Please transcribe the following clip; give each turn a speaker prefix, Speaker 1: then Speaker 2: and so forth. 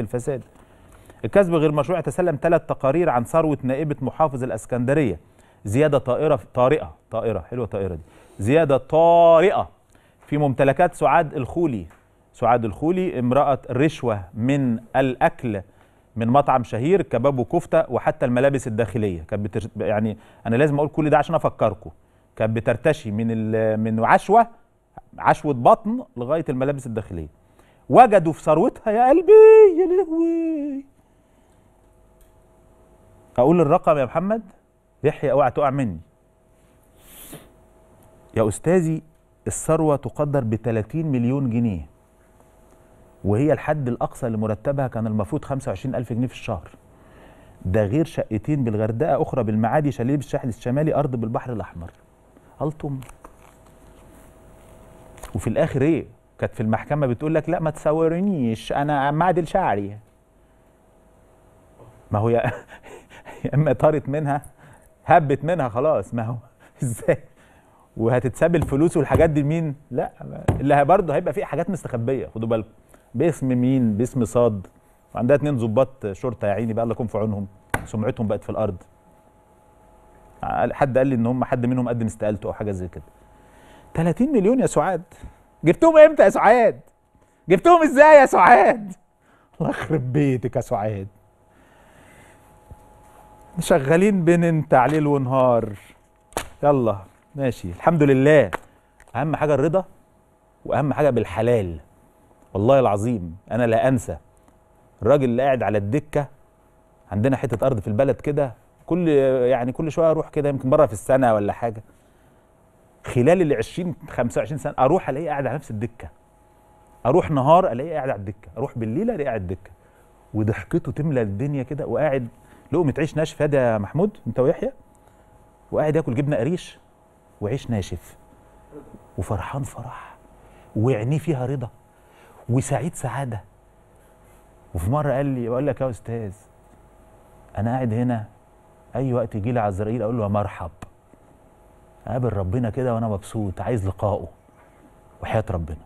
Speaker 1: الفساد الكسب غير مشروع يتسلم ثلاث تقارير عن ثروه نائبه محافظ الاسكندريه زياده طائره طارئه طائره حلوه طائره دي زياده طارئه في ممتلكات سعاد الخولي سعاد الخولي امراه رشوه من الاكل من مطعم شهير كباب وكفته وحتى الملابس الداخليه كانت بتر... يعني انا لازم اقول كل ده عشان افكركم كانت بترتشي من ال... من عشوه عشوه بطن لغايه الملابس الداخليه وجدوا في ثروتها يا قلبي يا لهوي اقول الرقم يا محمد يحيى اوعى تقع مني يا استاذي الثروه تقدر ب 30 مليون جنيه وهي الحد الاقصى لمرتبها كان المفروض 25000 جنيه في الشهر ده غير شقتين بالغردقه اخرى بالمعادي شاليه بالساحل الشمالي ارض بالبحر الاحمر التم وفي الاخر ايه كانت في المحكمه بتقول لك لا ما تصورنيش انا معدل شعري ما هو يا اما طارت منها هبت منها خلاص ما هو ازاي وهتتساب الفلوس والحاجات دي لمين لا اللي برضه هيبقى فيه حاجات مستخبيه خدوا بالكم باسم مين باسم صاد وعندها اتنين ظباط شرطه يا عيني بقى الله يكون في عونهم سمعتهم بقت في الارض حد قال لي ان هم حد منهم قدم استقالته او حاجه زي كده 30 مليون يا سعاد جبتهم امتى يا سعاد جبتهم ازاي يا سعاد الله يخرب بيتك يا سعاد شغالين انت عليل ونهار يلا ماشي الحمد لله اهم حاجه الرضا واهم حاجه بالحلال والله العظيم انا لا انسى الراجل اللي قاعد على الدكه عندنا حته ارض في البلد كده كل يعني كل شويه اروح كده يمكن مره في السنه ولا حاجه خلال ال 20 25 سنه اروح الاقيه قاعد على نفس الدكه اروح نهار الاقيه قاعد على الدكه اروح بالليل الاقيه قاعد الدكه وضحكته تملى الدنيا كده وقاعد لقمه عيش ناشف هذا يا محمود انت ويحيى وقاعد ياكل جبنه قريش وعيش ناشف وفرحان فرح وعينيه فيها رضا وسعيد سعاده وفي مره قال لي بقول لك يا استاذ انا قاعد هنا اي وقت يجي لي عزرائيل اقول له مرحب اقابل ربنا كده وانا مبسوط عايز لقائه وحياه ربنا